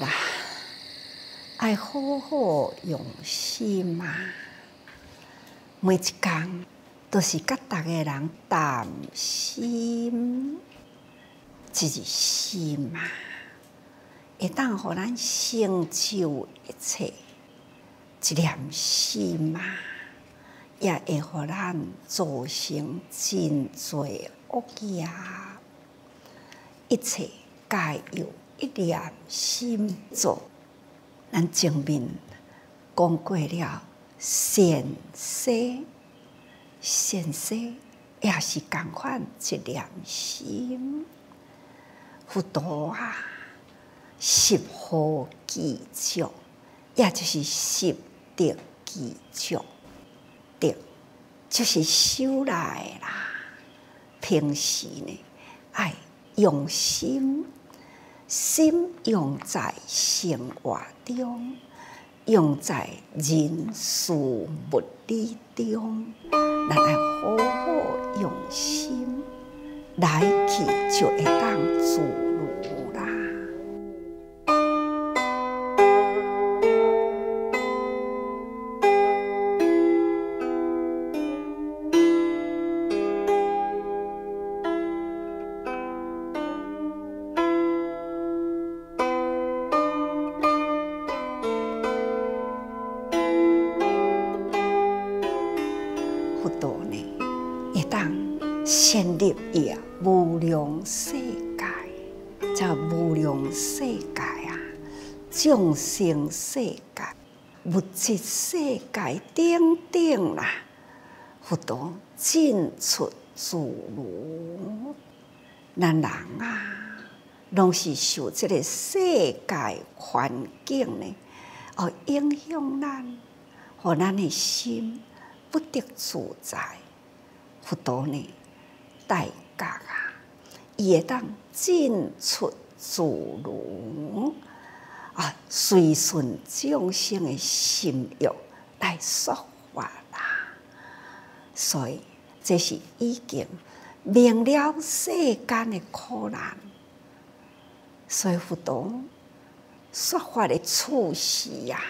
啦，爱好好用心嘛，每一工都是甲逐个人谈心，就是心嘛。会当互咱成就一切，一念心嘛，也会互咱造成真最恶业，一切加油。一念心做，咱证明讲过了，善说善说也是共款，一念心，佛陀啊！十好积聚，也就是十德积聚，点就是修来啦。平时呢，爱用心。心用在生活中，用在人事物理中，咱来好好用心来去，就会当住。众生世界、物质世界等等啦，佛陀进出自如。咱人啊，拢是受即个世界环境呢，而影响咱互咱的心不得自在。佛陀呢，代觉啊，伊会当进出自如。随顺众生的心欲来说法啦，所以这是已经明了世间的苦难，所以佛懂说法的处事呀，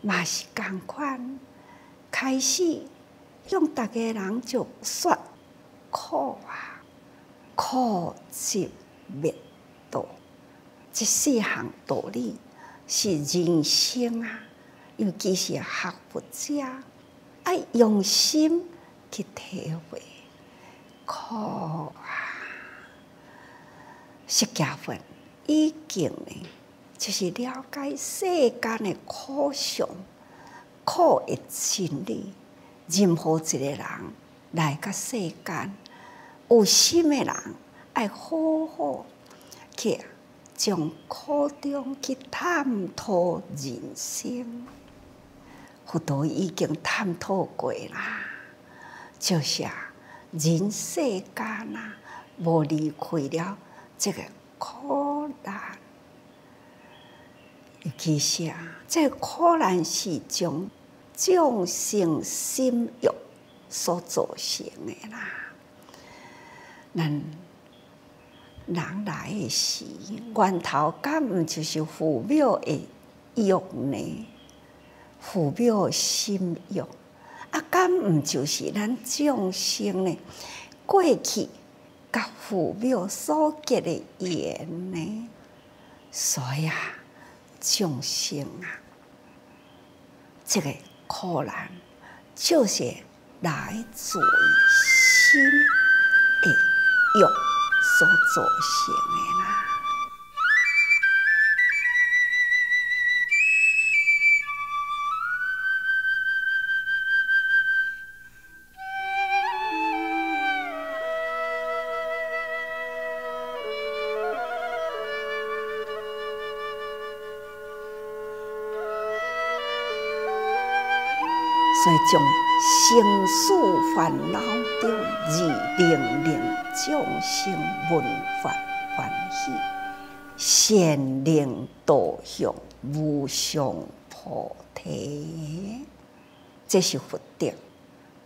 嘛是共款。开始向大家人就说：苦啊，苦是灭道，即四项道理。是人生啊，尤其是学佛者，爱用心去体会苦啊，是加分。意境呢，就是了解世间的苦相、苦嘅真理。任何一个人来个世间，有心的人爱好好去。从苦中去探讨人生，佛陀已经探讨过啦。就是人世间啊，无离开了这个苦难。其实啊，这苦难是从众生心欲所造成的啦。咱人来的时，源头敢毋就是父母的欲呢？父母心欲，啊，敢毋就是咱众生呢过去甲父母所结的缘呢？所以啊，众生啊，这个苦难就是来自于心的欲。做造型的啦。所以，从生死烦恼中自零零众生闻法欢喜，善灵道向无上菩提，这是佛德。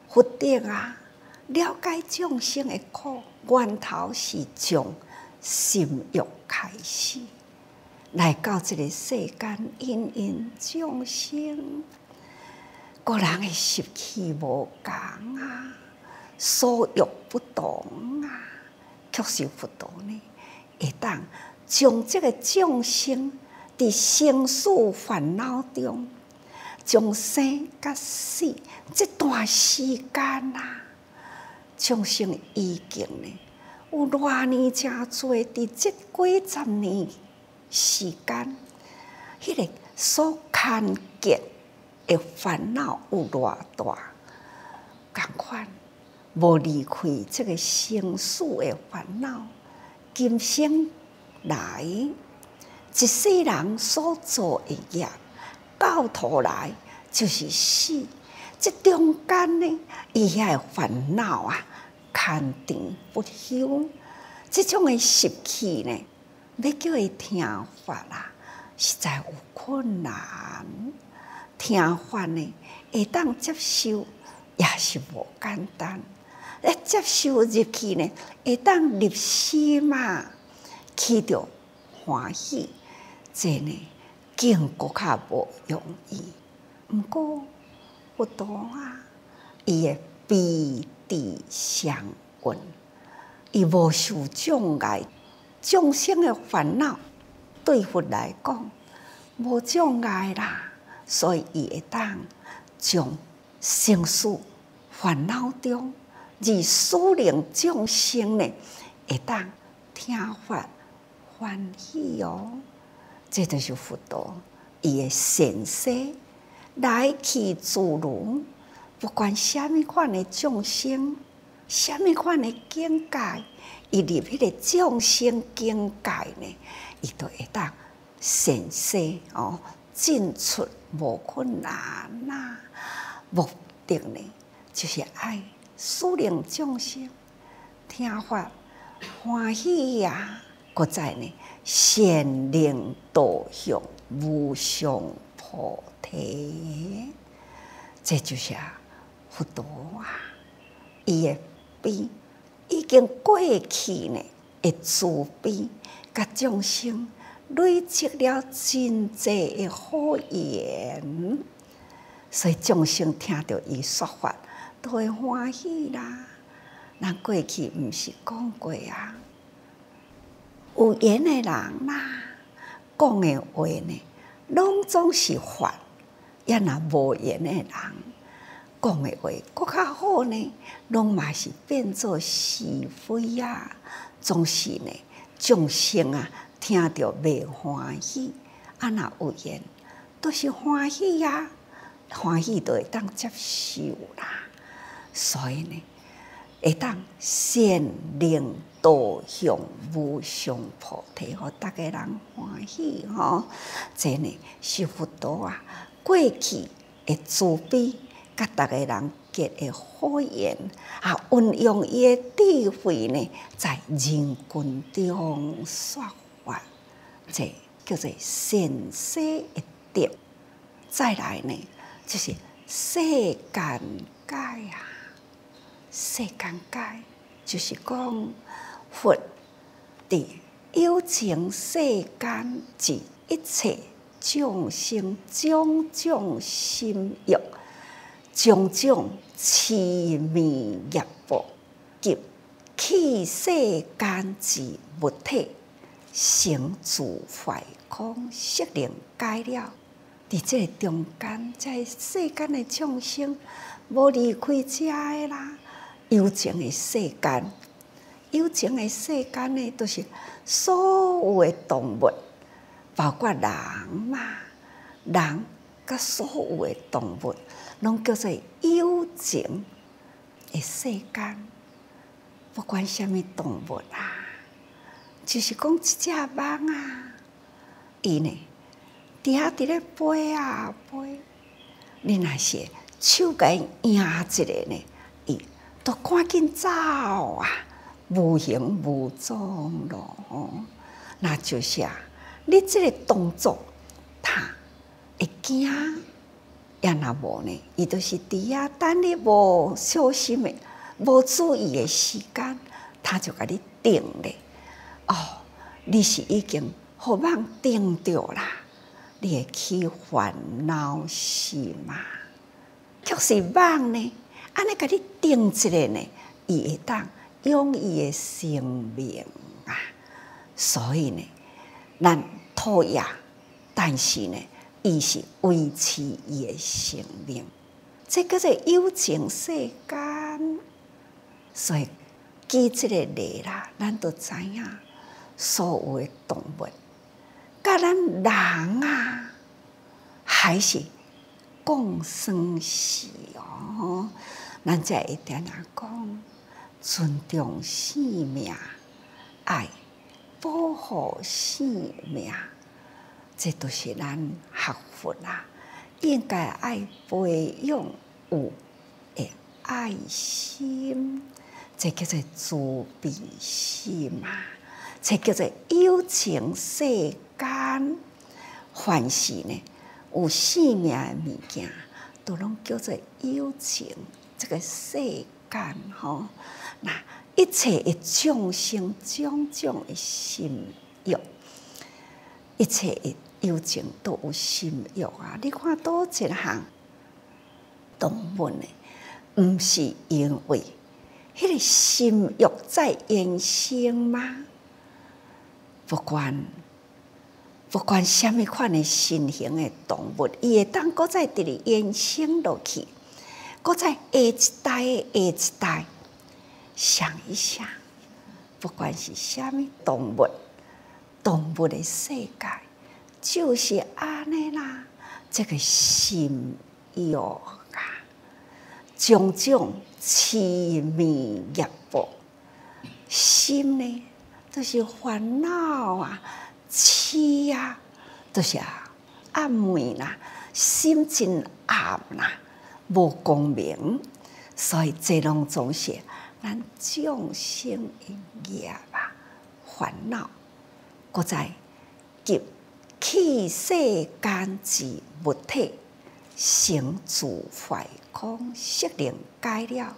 佛德啊，了解众生的苦，源头是从心欲开始，来到这个世间因因众生。个人的习气无同啊，所欲不同啊，确实不同呢。一当将这个众生伫生死烦恼中，从生到死这段时间啊，众生已经呢有偌年真多伫这几十年时间，迄个所看见。的烦恼有偌大，赶快无离开这个生死的烦恼。今生来，一世人所做诶业，到头来就是死。这中间呢，伊遐的烦恼啊，肯定不休。这种的习气呢，要叫伊听法啦，实在有困难。听话呢，会当接受也是无简单。一接受入去呢，会当入心嘛，去着欢喜，真呢，更搁较不容易。不过，佛道啊，伊会彼地相关，伊无受障碍，众生的烦恼，对佛来讲，无障碍啦。所以，伊会当从生死烦恼中而疏令众生呢，会当听法欢喜哦。这就是佛陀伊的神说，来去自如，不管虾物款的众生，虾物款的境界，伊入迄个众生境界呢，伊都会当神识哦进出。无困难呐，目的呢就是爱，使令众生听话欢喜呀。搁在呢，显灵道向无上菩提，这就是佛陀啊！伊的悲已经过去呢，一慈悲甲众生。累积了真济诶好言，所以众生听到伊说法，都会欢喜啦。咱过去毋是讲过啊？有缘诶人啦，讲诶话呢，拢总是法；，而若无缘诶人，讲诶话搁较好呢，拢嘛是变做是非啊！总是呢，众生啊。听到袂欢喜，啊，若有缘都是欢喜啊，欢喜就会当接受啦。所以呢，会当善令导向无上菩提，互逐个人欢喜吼。这呢是佛陀啊，过去会慈悲，甲逐个人结个好缘，啊，运用伊诶智慧呢，在人群中耍。哇！这叫做显色一点，再来呢，就是世间界啊，世间界就是讲佛的有情世间及一切众生种种心欲，种种器皿业报及气世间之物体。成住怀空，心灵解了。伫这中间，在世间的众生，无离开家的啦，友情的世间，友情的世间呢，都是所有的动物，包括人嘛，人甲所有的动物，拢叫做友情的世间，不管虾米动物啊。就是讲一只蚊啊，伊呢，伫遐伫咧飞啊飞，你若是手伊硬一个呢，伊都赶紧走啊，无影无踪咯。那就是啊，你即个动作，它会惊。也若无呢？伊都是伫遐等你无小心的、无注意的时间，它就甲你定咧。哦，你是已经好梦定着啦，你会去烦恼是吗？却是梦呢，安尼甲你定一个呢，伊会当用伊的生命啊。所以呢，咱讨厌，但是呢，伊是维持伊的生命，这叫做友情世间。所以记这个例啦，咱都知影。所有诶动物，甲咱人啊，还是共生死哦。咱在一定啊讲尊重生命，爱保护生命，这都是咱学佛啊，应该爱培养有诶爱心，这叫做慈悲心嘛。才叫做有情世间，凡是呢，有性命的物件，都拢叫做有情。这个世间，吼，那一切的众生种种的心欲，一切有情都有心欲啊！你看多一项动物呢，毋是因为迄个心欲在延伸吗？不管不管虾米款的新型的动物，伊会当搁在伫里延伸落去，搁在一代下一代想一想，不管是虾米动物，动物的世界就是安尼啦。这个心啊，种种痴迷业报，心呢？都、就是烦恼啊、气啊，都、就是啊暗眠啊，心情暗啊，无光明，所以即种总些咱众生的业啊、烦恼，搁再给气世间之物体。行住坏空，色令改了，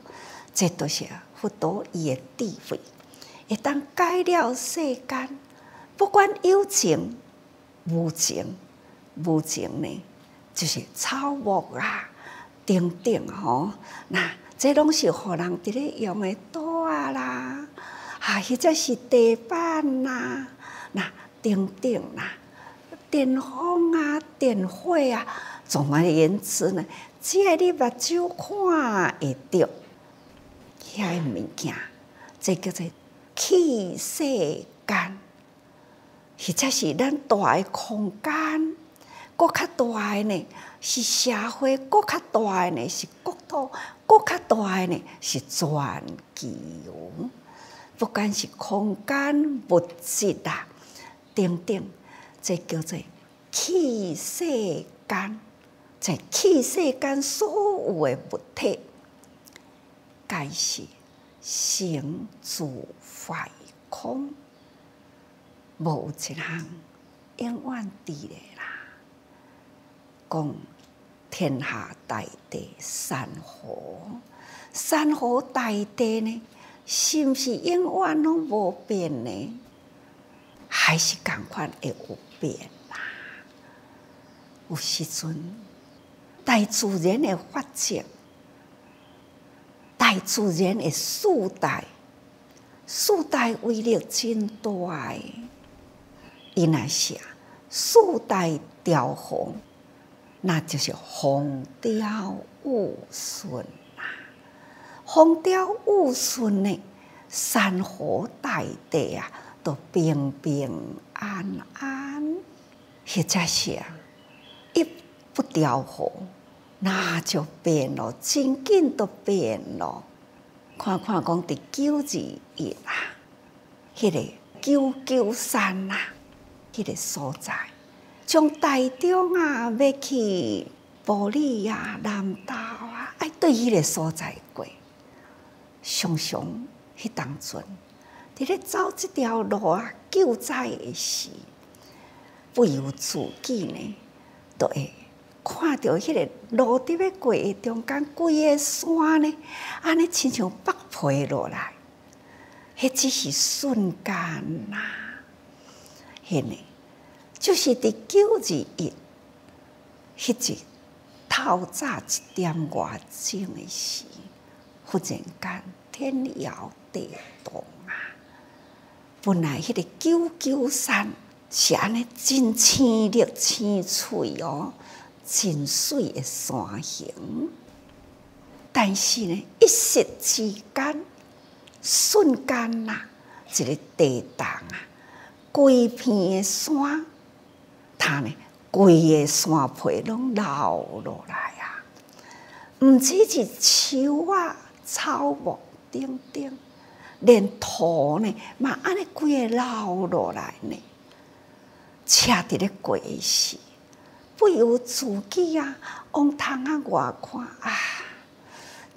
即都是佛陀伊的地位。会当解了世间，不管有情无情，无情呢，就是草木啊、丁丁吼，那这拢是互人伫咧用的刀啊啦，啊，或者是地板呐，那丁丁呐、电风啊、电火啊，总而言之呢，只要你目睭看会着，遐物件，这叫做。气世间，实在是咱大诶空间。搁较大诶呢，是社会；搁较大诶呢，是国土；搁较大诶呢，是全球。不管是空间、物质啊，等等，这叫做气世间。在气世间，所有诶物体，皆是生住。太空无一项永远伫咧啦。讲天下大地山河，山河大地呢，是毋是永远拢无变呢？还是同款会有变啦？有时阵大自然的发情，大自然的速代，树代威力真大哎！伊那想树代调和，那就是风调物顺啊，风调物顺呢，山河大地啊都平平安安。现在想一不调和，那就变咯，环境都变咯。看看讲伫九二一啊，迄个九九三啊，迄个所在，从台中啊，要去布里亚南道啊，爱对迄个所在过，常常迄当阵伫咧走即条路啊，救灾时，不由自己呢，会。看到迄个路伫要过中间规个山呢，安尼亲像北皮落来，迄只是瞬间呐，迄你就是伫九二一，迄日透早一点外钟的时，忽然间天摇地动啊！本来迄个九九三是安尼真青绿青翠哦。真水的山形，但是呢，一时之间，瞬间呐，一个地动啊，规片的山，它呢，规个山皮拢流落来啊，毋止是树啊、草木等等，连土呢，嘛安尼规个流落来呢，车伫咧过时。不由自己啊，往窗啊外看啊，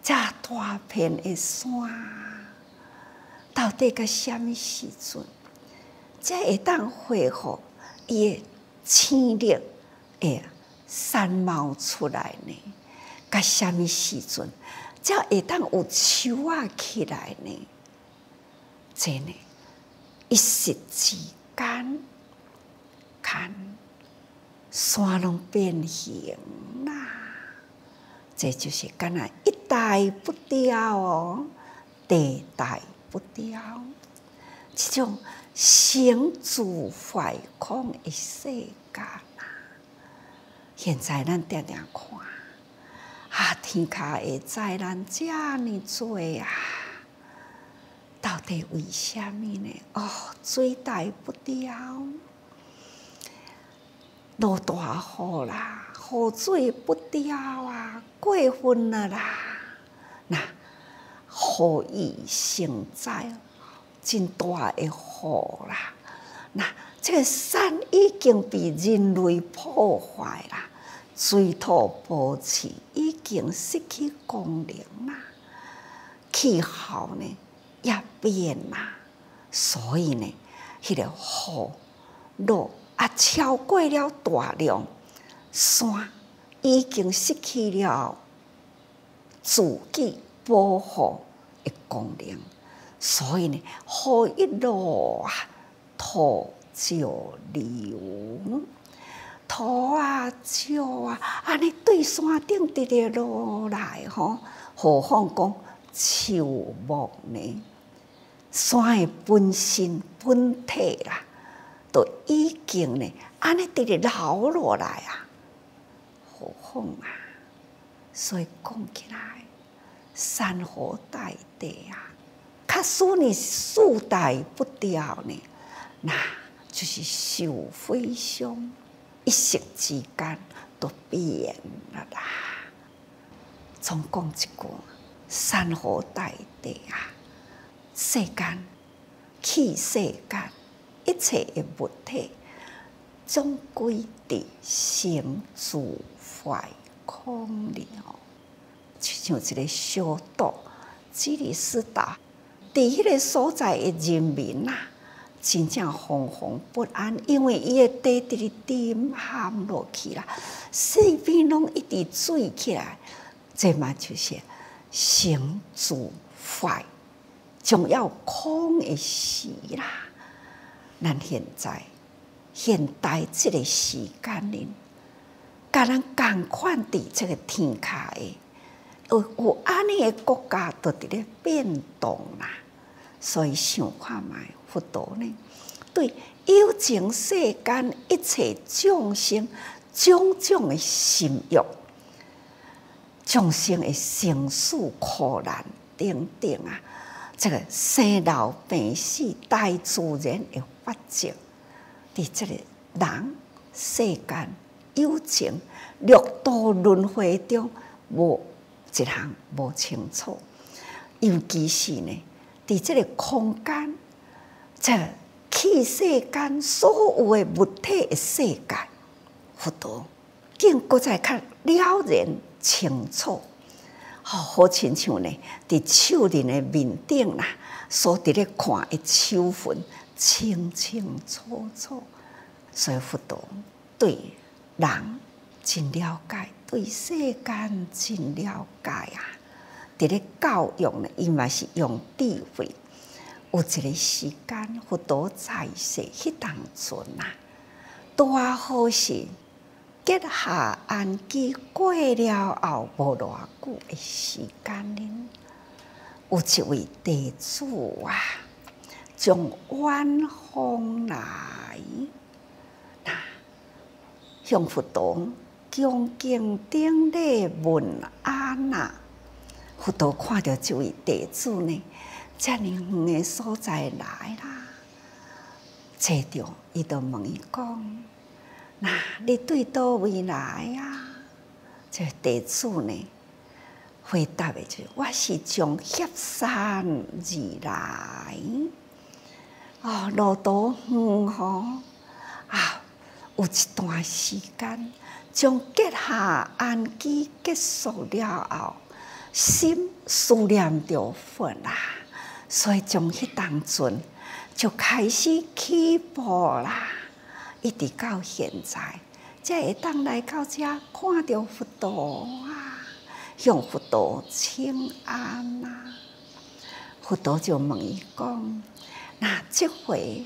这大片的山，到底个什么时阵才会当恢复伊的青绿诶，山毛出来呢？个什么时阵才会当有树啊起来呢？真的，一时之间，看。山拢变形啦，这就是干那一代不掉，地代不掉，这种行住坏空的世界。啦。现在咱定定看，啊，天下的灾难遮尔多啊，到底为什么呢？哦，最大不掉。落大雨啦，雨水不掉啊，过分了啦。那，雨已成灾，真大诶雨啦。那这个山已经被人类破坏啦，水土保持已经失去功能啦，气候呢也变啦，所以呢，迄个雨落。啊，超过了大量山，已经失去了自己保护的功能。所以呢，雨一路土就流，土啊，就啊，安尼对山顶直直落来吼，何况讲树木呢？山的本身本体啦。都已经呢，安内滴老落来啊，好风啊，所以讲起来，山河大地啊，确使你数代不掉呢，那就是受非常一时之间都变了啦。总讲一句，山河大地啊，世间，气世间。一切的物体终归伫心住坏空了，就像一个小岛，这里斯岛，伫迄个所在的人民呐，真正惶惶不安，因为伊的地底里滴陷落去啦，四边拢一直水起来，这嘛就是心住坏，总要空嘅时啦。咱现在，现代即个时间呢，甲咱共款伫即个天下而有安尼诶国家都伫咧变动啦，所以想看卖，佛陀呢，对友情世间一切众生种种诶心愿，众生的生死苦难等等啊，这个生老病死大自然的发觉，伫即个人世间、友情、六道轮回中，无一项无清楚。尤其是呢，伫即个空间，即气世间所有诶物体诶世界，佛陀更搁再较了然清楚。好，好亲像呢，伫树林诶面顶啦，所伫咧看诶树粉。清清楚楚，做佛陀对人真了解，对世间真了解啊！伫咧教育呢，伊嘛是用智慧。有一个时间，佛陀在世迄当阵啊！大好是结下安居过了后，无偌久的时间呢，有一位地主啊。从远方来，那向佛陀恭敬顶礼问阿呐。佛陀看到这位地主呢，这么远的所在来啦，坐着，伊就问伊讲：，那你对多位来啊？这地主呢，回答的就是：我是从雪山而来。哦，路途远吼，啊，有一段时间，将结下安居结束了后，心思念着佛啦，所以从迄当阵就开始起步啦，一直到现在，才会当来到遮看着佛陀啊，向佛陀请安啊，佛陀就问伊讲。那这回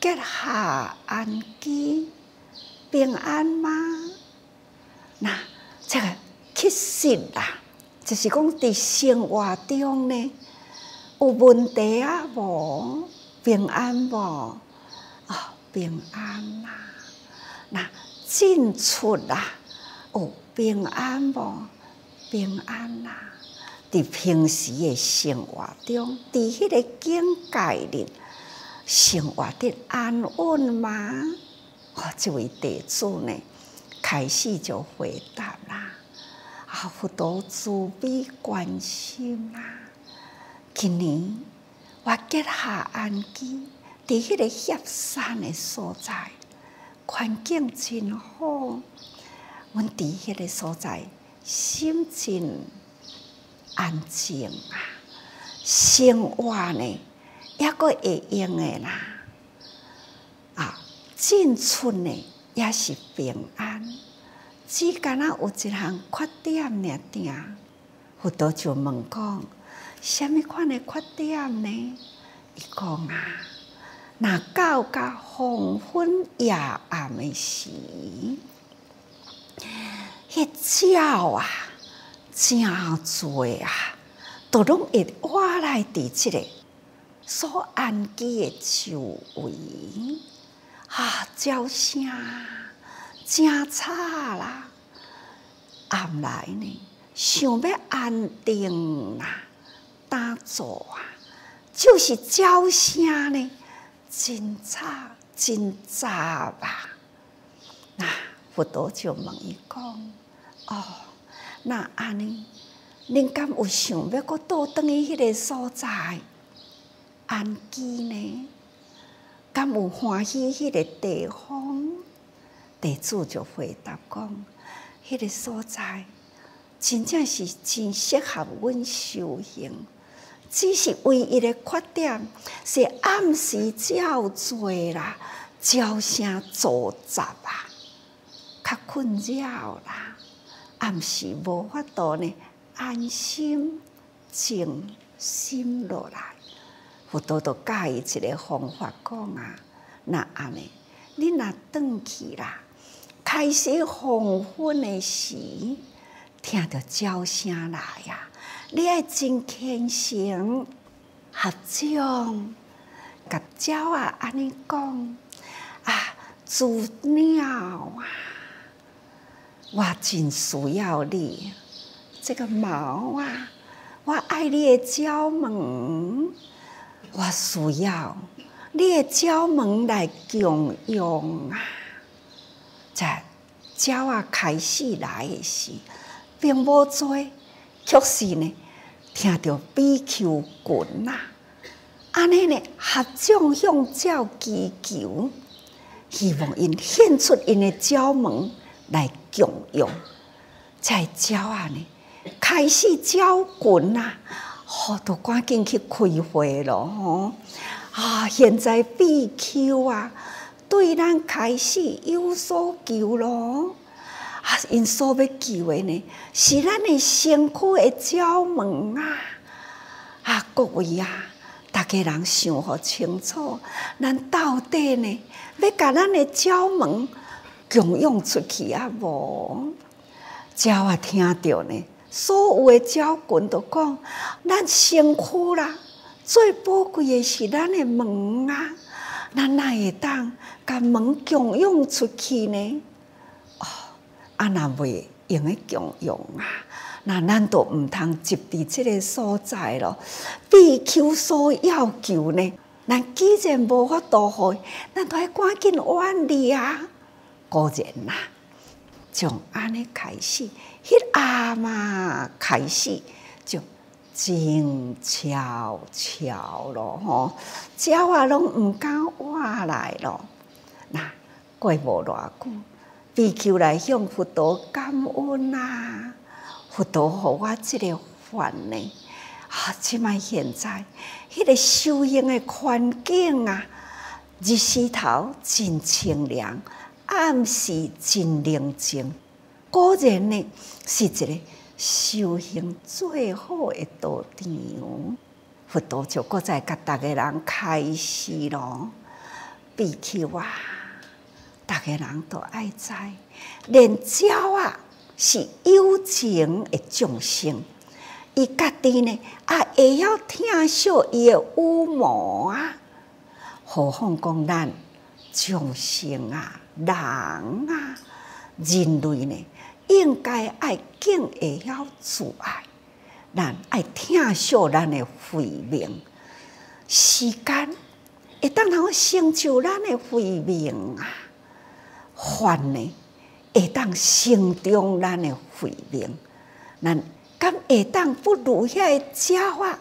阁下安居平安吗？那这个其实啦，就是讲伫生活中呢有问题啊无平安无哦平安啦，那进出啊有平安无平安啦。伫平时诶生活中，伫迄个境界里。生活得安稳吗？哦，这位弟子呢，开始就回答啦。佛陀慈悲关心啦。今年我结下安居，在迄个峡山的所在，环境真好。阮伫迄个所在，心情安静啊，生活呢？也过会用的啦，啊，进村的也是平安。只敢若有一项缺点呢，定。佛倒就问讲，什么款的缺点呢？伊讲啊，那到甲黄昏夜暗的时，迄鸟啊，真多啊，都拢会瓦来伫即个。所安居的周围，啊，噪声真吵啦！暗来呢，想要安定啦，打坐啊，就是噪声呢，真吵，真吵吧？那不多久问伊讲，哦，那安尼，恁敢有想要阁倒转去迄个所在？安居呢？敢有欢喜？迄个地方，地主就回答讲：迄个所在真正是真适合阮修行。只是唯一的缺点是暗时较侪啦，噪声嘈杂啊，较困扰啦。暗时无法度呢，安心静心落来。我多都教伊一个方法讲啊，那安尼，你若转去啦。开始黄昏的时，听到鸟声来啊，你爱真虔诚，合掌，甲鸟啊，安尼讲啊，鸟啊，我真需要你，这个毛啊，我爱你的鸟萌。我需要你的鸟门来供养啊！在鸟啊开始来时，并无多，确实呢，听到比哭滚啊，安尼呢，他正向鸟祈求，希望因献出因的鸟门来供养。在鸟啊呢，开始焦滚啊！好多赶紧去开会了，吼！啊，现在 BQ 啊，对咱开始有所求咯。啊，因所要求的呢，是咱的身躯的鸟门啊。啊，各位啊，大家人想好清楚，咱到底呢，要甲咱的鸟门共用出去啊无？鸟啊，听着呢。所有的教棍都讲，咱辛苦啦，最宝贵的是咱的门啊！咱哪会当把门共用出去呢？哦，啊那袂用诶共用啊！那咱都毋通集伫即个所在咯，地球所要求呢？咱既然无法度好，咱都爱赶紧远离啊！果然啦，从安尼开始。迄阿妈开始就静悄悄咯吼，鸟啊拢毋敢话来咯。那过无偌久，便求来向佛陀感恩啊！佛陀互我即个烦呢。啊，即卖现在迄个修行的环境啊，日时头真清凉，暗时真宁静。果然呢，是一个修行最好的道场。佛道就搁再甲逐个人开始咯，比起我，逐个人都爱知。连鸟啊，是幽情的众生，伊家己呢，啊会晓听受伊的乌魔啊。何况讲咱众生啊，人啊，人类呢？应该爱敬，会晓自爱；，咱爱疼惜咱的慧命。时间会当能成就咱的慧命啊！烦恼会当成就咱的慧命。咱敢会当不如遐个假话，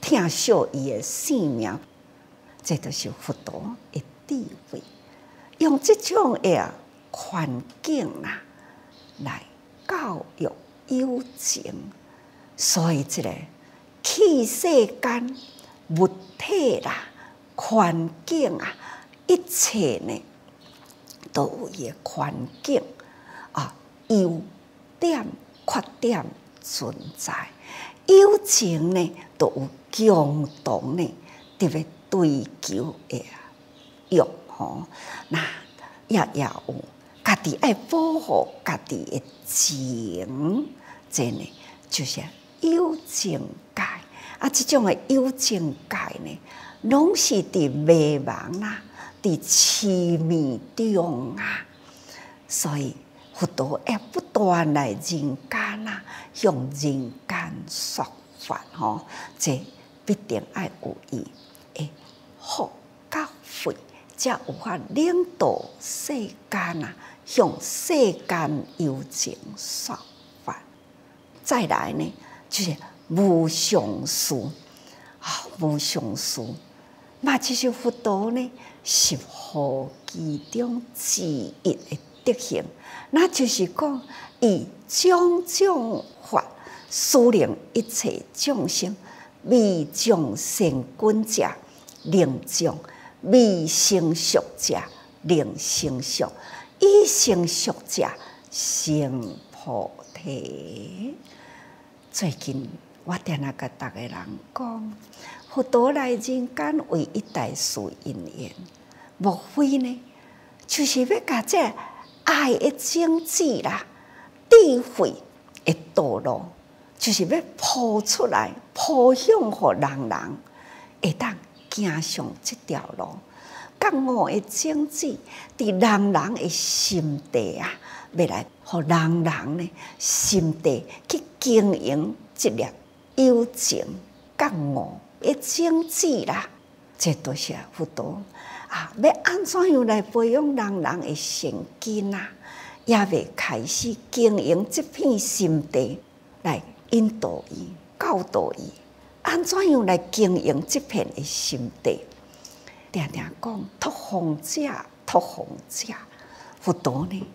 疼惜伊的性命。这都是佛陀的地位，用这种个环境啊！来教育友情，所以这个气世间物体啦、环境啊，一切呢都有环境啊，有点缺点存在。友情呢，都有共同的特别追求的欲吼，那也也有。家己爱保护家己的情，真嘅就是友情界啊！即种嘅友情界呢，拢是伫迷茫啊，伫痴迷中啊。所以佛陀爱不断来人间啊，向人间说法吼，这必定爱有伊诶，福教诲，则有法领导世间啊。向世间有情说法，再来呢，就是无上师啊，无上师。那这些佛道呢，是何其中之一的德行？那就是讲以种种法，疏令一切众生未众生君者令众未生熟者令生熟。一心学者成菩提。最近我听那个大个人讲，佛多来人间为一代宿因缘，莫非呢，就是要把这爱的经济啦、智慧的道路，就是要铺出来，铺向乎人人，会当赶上这条路。觉悟的种子伫人人的心地啊，未来，互人人呢，心地去经营一粒友情觉悟的种子啦，这都是佛陀啊？要安怎样来培养人人的心根啊？也未开始经营这片心地，来引导伊、教导伊，安怎样来经营这片的心地？常常讲托风者，托风者，佛道呢，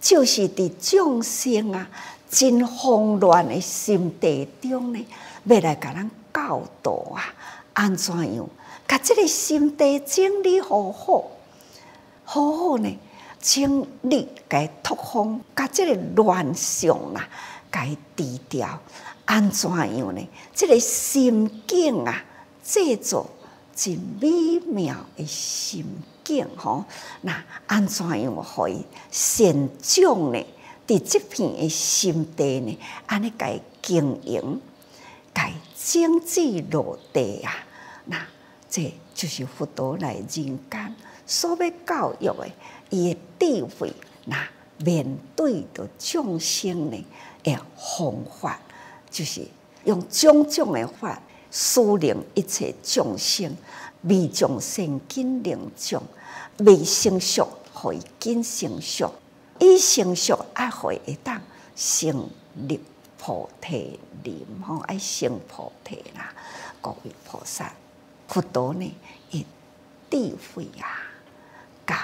就是伫众生啊，真慌乱的心地中呢，要来甲咱教导啊，安怎样？甲即个心地整理好好，好好呢，整理该托风，甲即个乱象啊，该低调，安怎样呢？即个心境啊，制造。即美妙的心境，吼，那安怎样以善种呢？伫这片的心地呢，安尼该经营，该经济落地啊。那这就是佛陀来人间所要教育的，伊诶智慧。那面对着众生呢，诶方法就是用种种诶法。疏令一切众生未众生尽令尽未成熟会尽成熟，伊成熟爱会当成立菩提，林吼，爱成菩提啦！各位菩萨，佛陀呢，一智慧啊，教。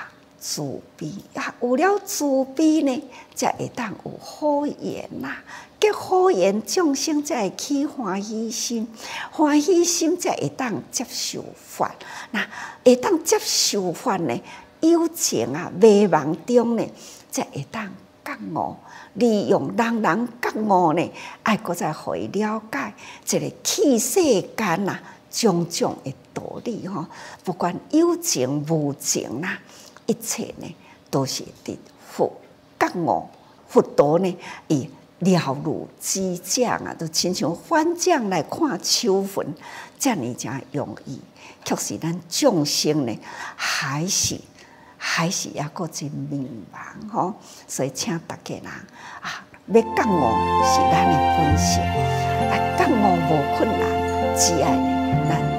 慈悲啊！有了慈悲呢，才会当有好言呐。结好言，众生才会起欢喜心，欢喜心才会当接受法。那会当接受法呢？友情啊，迷茫中呢，才会当觉悟，利用人人觉悟呢，爱国才会了解这个气世间呐种种的道理哦，不管有情无情呐。一切呢，都是的福觉悟，佛陀呢，以了如指掌啊，都亲像翻掌来看秋分，这样才容易。确实，咱众生呢，还是还是一个真迷茫吼，所以请大家人啊，要觉悟是咱的本性，啊，觉悟无困难，只爱咱。